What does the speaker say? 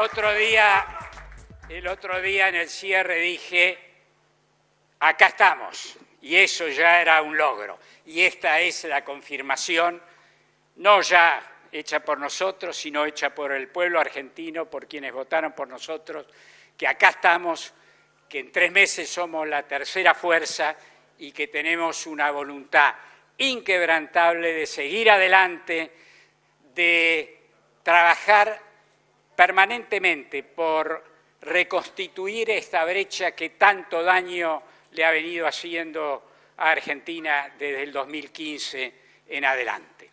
el otro día en el cierre dije, acá estamos, y eso ya era un logro. Y esta es la confirmación, no ya hecha por nosotros, sino hecha por el pueblo argentino, por quienes votaron por nosotros, que acá estamos, que en tres meses somos la tercera fuerza y que tenemos una voluntad inquebrantable de seguir adelante, de trabajar permanentemente por reconstituir esta brecha que tanto daño le ha venido haciendo a Argentina desde el 2015 en adelante.